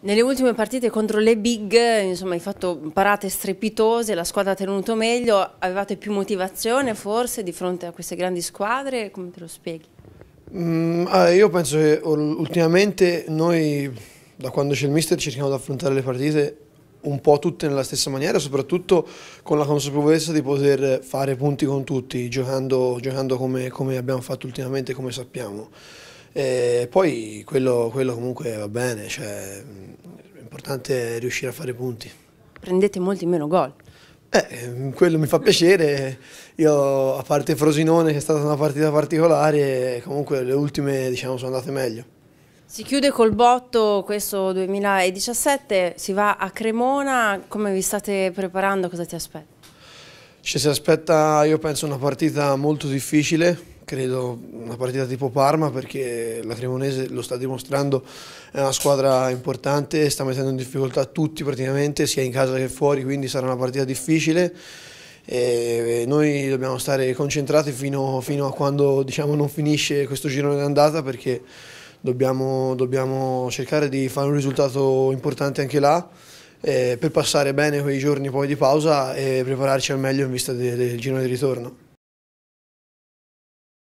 Nelle ultime partite contro le big, insomma, hai fatto parate strepitose, la squadra ha tenuto meglio, avevate più motivazione forse di fronte a queste grandi squadre, come te lo spieghi? Mm, ah, io penso che ultimamente noi, da quando c'è il mister, cerchiamo di affrontare le partite un po' tutte nella stessa maniera, soprattutto con la consapevolezza di poter fare punti con tutti, giocando, giocando come, come abbiamo fatto ultimamente, come sappiamo. E poi quello, quello comunque va bene, cioè, è riuscire a fare punti. Prendete molti meno gol. Eh, quello mi fa piacere, io a parte Frosinone che è stata una partita particolare, comunque le ultime diciamo, sono andate meglio. Si chiude col botto questo 2017, si va a Cremona, come vi state preparando, cosa ti aspetta? Ci si aspetta, io penso, una partita molto difficile, credo una partita tipo Parma perché la Cremonese lo sta dimostrando, è una squadra importante, sta mettendo in difficoltà tutti praticamente, sia in casa che fuori, quindi sarà una partita difficile. E noi dobbiamo stare concentrati fino, fino a quando diciamo, non finisce questo girone d'andata perché dobbiamo, dobbiamo cercare di fare un risultato importante anche là. Eh, per passare bene quei giorni poi di pausa e prepararci al meglio in vista del, del giro di ritorno.